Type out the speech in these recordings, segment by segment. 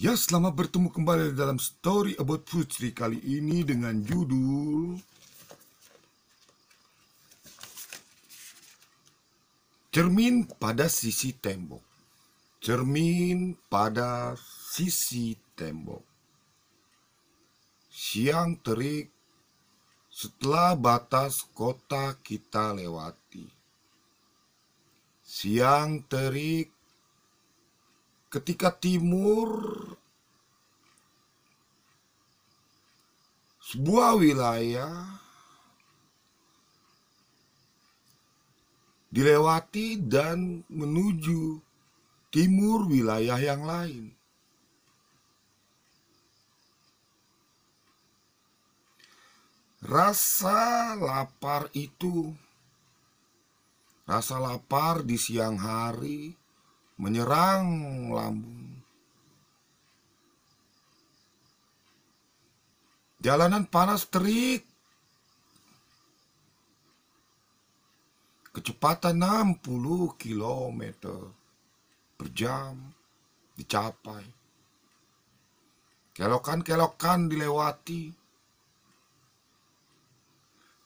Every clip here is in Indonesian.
Ya, selamat bertemu kembali dalam Story About Putri kali ini dengan judul Cermin pada sisi tembok. Cermin pada sisi tembok. Siang terik setelah batas kota kita lewati. Siang terik ketika timur sebuah wilayah dilewati dan menuju timur wilayah yang lain. Rasa lapar itu, rasa lapar di siang hari menyerang lambung. Jalanan panas terik. Kecepatan 60 km per jam dicapai. Kelokan-kelokan dilewati.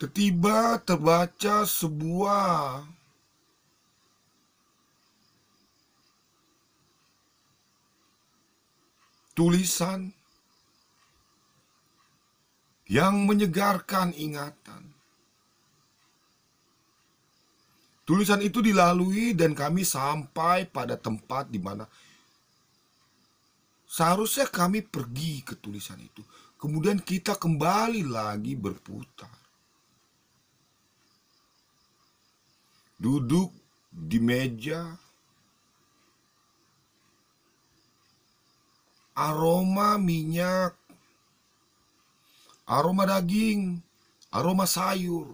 Tiba terbaca sebuah tulisan yang menyegarkan ingatan. Tulisan itu dilalui dan kami sampai pada tempat di mana seharusnya kami pergi ke tulisan itu. Kemudian kita kembali lagi berputar. Duduk di meja aroma minyak aroma daging, aroma sayur,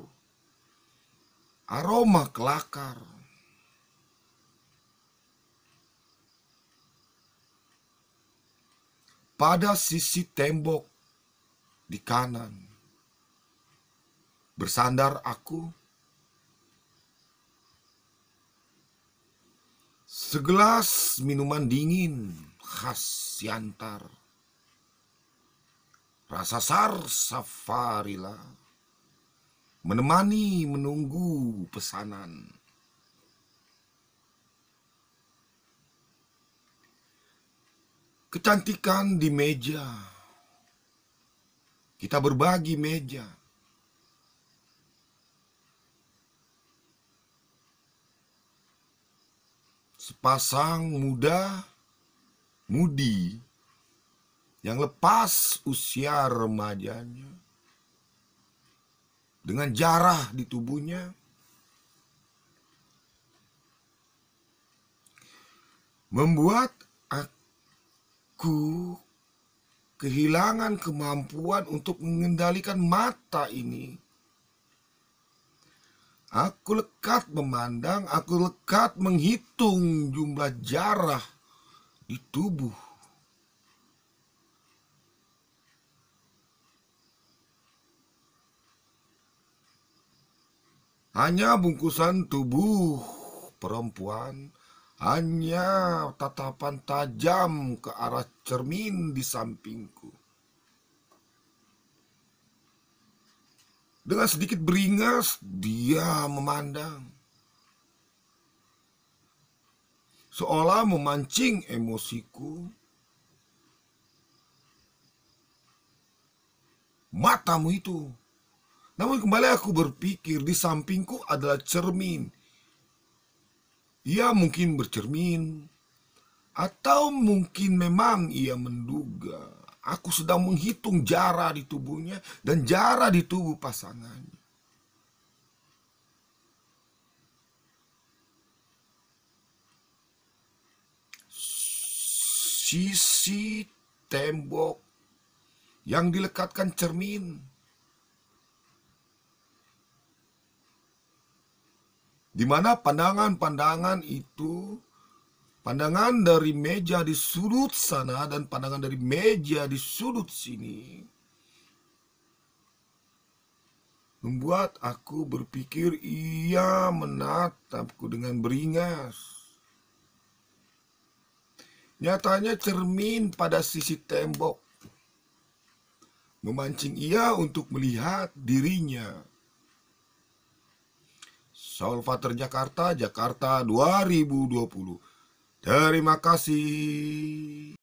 aroma kelakar. Pada sisi tembok di kanan, bersandar aku. Segelas minuman dingin khas Siantar. Rasa sar lah, menemani menunggu pesanan. Kecantikan di meja. Kita berbagi meja. Sepasang muda mudi yang lepas usia remajanya dengan jarah di tubuhnya membuat aku kehilangan kemampuan untuk mengendalikan mata ini Aku lekat memandang, aku lekat menghitung jumlah jarah di tubuh hanya bungkusan tubuh perempuan, hanya tatapan tajam ke arah cermin di sampingku. Dengan sedikit beringas, dia memandang. Seolah memancing emosiku. Matamu itu namun kembali aku berpikir di sampingku adalah cermin. Ia mungkin bercermin atau mungkin memang ia menduga aku sedang menghitung jarak di tubuhnya dan jarak di tubuh pasangannya. Sisi tembok yang dilekatkan cermin di mana pandangan-pandangan itu pandangan dari meja di sudut sana dan pandangan dari meja di sudut sini membuat aku berpikir ia menatapku dengan beringas. Nyatanya cermin pada sisi tembok memancing ia untuk melihat dirinya Saul Father Jakarta, Jakarta 2020. Terima kasih.